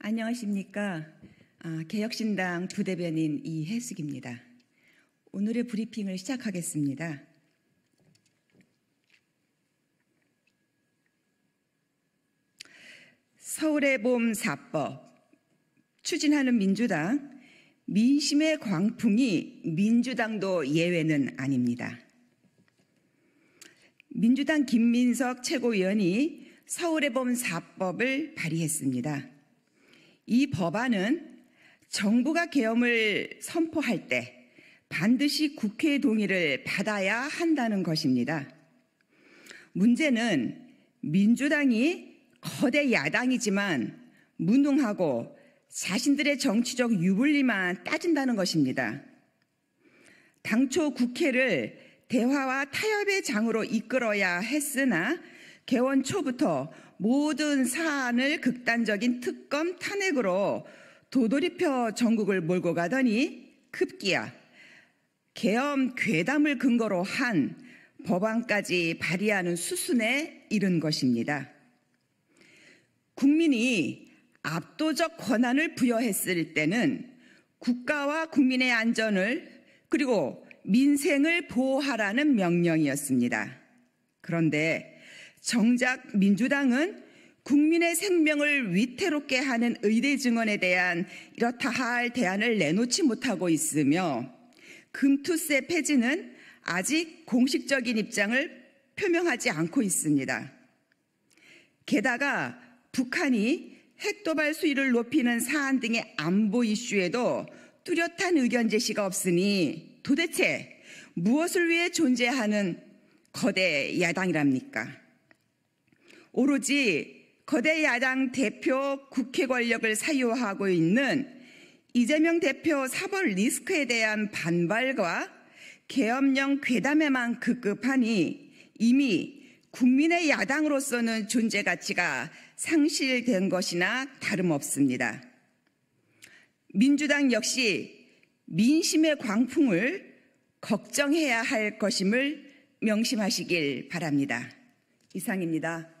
안녕하십니까. 아, 개혁신당 부대변인 이혜숙입니다. 오늘의 브리핑을 시작하겠습니다. 서울의 봄사법 추진하는 민주당 민심의 광풍이 민주당도 예외는 아닙니다. 민주당 김민석 최고위원이 서울의 봄사법을 발의했습니다. 이 법안은 정부가 계엄을 선포할 때 반드시 국회 동의를 받아야 한다는 것입니다. 문제는 민주당이 거대 야당이지만 무능하고 자신들의 정치적 유불리만 따진다는 것입니다. 당초 국회를 대화와 타협의 장으로 이끌어야 했으나 개원 초부터 모든 사안을 극단적인 특검 탄핵으로 도돌이표 전국을 몰고 가더니 급기야 개엄 괴담을 근거로 한 법안까지 발의하는 수순에 이른 것입니다. 국민이 압도적 권한을 부여했을 때는 국가와 국민의 안전을 그리고 민생을 보호하라는 명령이었습니다. 그런데 정작 민주당은 국민의 생명을 위태롭게 하는 의대 증언에 대한 이렇다 할 대안을 내놓지 못하고 있으며 금투세 폐지는 아직 공식적인 입장을 표명하지 않고 있습니다. 게다가 북한이 핵도발 수위를 높이는 사안 등의 안보 이슈에도 뚜렷한 의견 제시가 없으니 도대체 무엇을 위해 존재하는 거대 야당이랍니까? 오로지 거대 야당 대표 국회 권력을 사유하고 있는 이재명 대표 사벌 리스크에 대한 반발과 개엄령 괴담에만 급급하니 이미 국민의 야당으로서는 존재 가치가 상실된 것이나 다름없습니다. 민주당 역시 민심의 광풍을 걱정해야 할 것임을 명심하시길 바랍니다. 이상입니다.